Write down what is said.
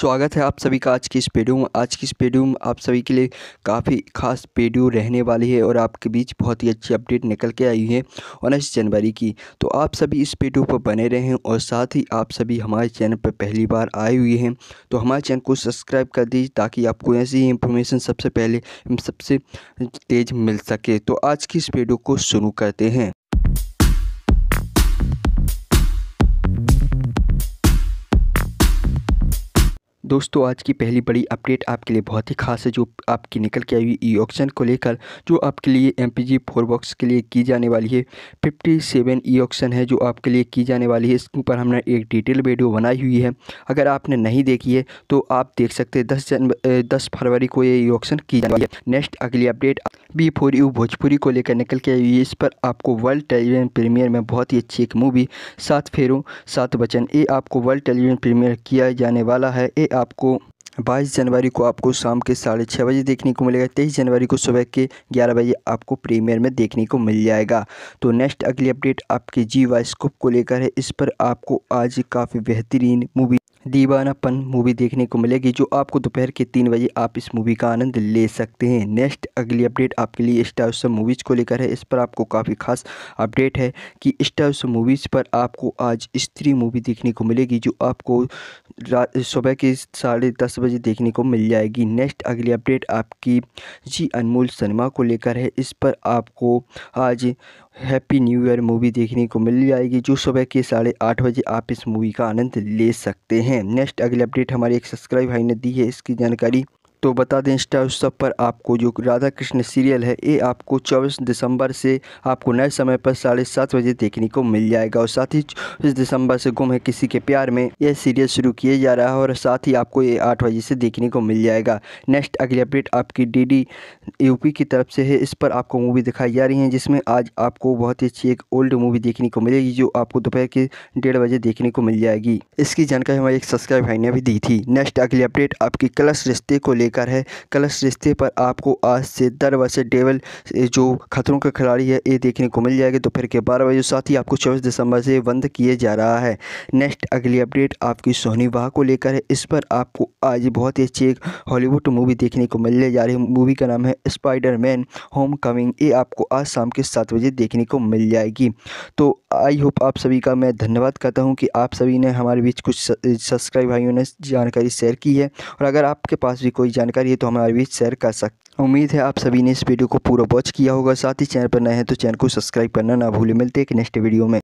स्वागत है आप सभी का आज की इस वीडियो में आज की इस वीडियो में आप सभी के लिए काफ़ी खास वीडियो रहने वाली है और आपके बीच बहुत ही अच्छी अपडेट निकल के आई है उन्नीस जनवरी की तो आप सभी इस वीडियो पर बने रहें और साथ ही आप सभी हमारे चैनल पर पहली बार आए हुए हैं तो हमारे चैनल को सब्सक्राइब कर दीजिए ताकि आपको ऐसी इंफॉर्मेशन सबसे पहले सबसे तेज़ मिल सके तो आज की इस वीडियो को शुरू करते हैं दोस्तों आज की पहली बड़ी अपडेट आपके लिए बहुत ही खास है जो आपकी निकल के आई हुई ई ऑक्शन को लेकर जो आपके लिए M P G four box के लिए की जाने वाली है फिफ्टी सेवन ई ऑक्शन है जो आपके लिए की जाने वाली है इसके ऊपर हमने एक डिटेल वीडियो बनाई हुई है अगर आपने नहीं देखी है तो आप देख सकते दस जन दस फरवरी को ये ई ऑक्शन की जाने वाली है नेक्स्ट अगली update B four U Bhojpuri को लेकर निकल के आई हुई है इस पर आपको वर्ल्ड टेलीविजन प्रीमियर में बहुत ही अच्छी एक मूवी सात फेरों सात बचन ये आपको वर्ल्ड टेलीविजन प्रीमियर किया जाने वाला है ये आपको बाईस जनवरी को आपको शाम के साढ़े छः बजे देखने को मिलेगा तेईस जनवरी को सुबह के ग्यारह बजे आपको प्रीमियर में देखने को मिल जाएगा तो नेक्स्ट अगली अपडेट आपके जी वाइस्कोप को लेकर है इस पर आपको आज काफ़ी बेहतरीन मूवी दीवानापन मूवी देखने को मिलेगी जो आपको दोपहर के तीन बजे आप इस मूवी का आनंद ले सकते हैं नेक्स्ट अगली अपडेट आपके लिए स्टार स्टारसम मूवीज़ को लेकर है इस पर आपको काफ़ी खास अपडेट है कि स्टारसम मूवीज़ पर आपको आज स्त्री मूवी देखने को मिलेगी जो आपको सुबह के साढ़े दस बजे देखने को मिल जाएगी नेक्स्ट अगली अपडेट आपकी जी अनमोल सिनेमा को लेकर है इस पर आपको आज हैप्पी न्यू ईयर मूवी देखने को मिल जाएगी जो सुबह के साढ़े आठ बजे आप इस मूवी का आनंद ले सकते हैं नेक्स्ट अगली अपडेट हमारे एक सब्सक्राइब भाई ने दी है इसकी जानकारी तो बता दें उस सब पर आपको जो राधा कृष्ण सीरियल है ये आपको चौबीस दिसंबर से आपको नए समय पर साढ़े सात बजे देखने को मिल जाएगा और साथ ही चौबीस दिसंबर से गुम है किसी के प्यार में यह सीरियल शुरू किया जा रहा है और साथ ही आपको ये आठ बजे से देखने को मिल जाएगा नेक्स्ट अगली अपडेट आपकी डी डी यूपी की तरफ से है इस पर आपको मूवी दिखाई जा रही है जिसमें आज आपको बहुत ही अच्छी एक ओल्ड मूवी देखने को मिलेगी जो आपको दोपहर के डेढ़ बजे देखने को मिल जाएगी इसकी जानकारी हमारे एक सब्सक्राइब भाई ने भी दी थी नेक्स्ट अगली अपडेट आपकी कलश रिश्ते को लेकर लेकर है कलश रिश्ते पर आपको आज से दर वर्ष डेवल जो खतरों का खिलाड़ी है ये देखने को मिल जाएगा दोपहर के बारह बजे साथ ही आपको चौबीस दिसंबर से बंद किए जा रहा है नेक्स्ट अगली अपडेट आपकी सोहनी वाह को लेकर है इस पर आपको आज बहुत ही अच्छी एक हॉलीवुड मूवी देखने को मिलने जा रही है मूवी का नाम है स्पाइडर मैन होम कमिंग ये आपको आज शाम के सात बजे देखने को मिल जाएगी तो आई होप आप सभी का मैं धन्यवाद करता हूँ कि आप सभी ने हमारे बीच कुछ सब्सक्राइब भाइयों ने जानकारी शेयर की है और अगर आपके पास भी कोई जानकारी है तो हमारे बीच शेयर कर सकते उम्मीद है आप सभी ने इस वीडियो को पूरा वॉच किया होगा साथ ही चैनल पर नए हैं तो चैनल को सब्सक्राइब करना ना भूलें मिलते एक नेक्स्ट वीडियो में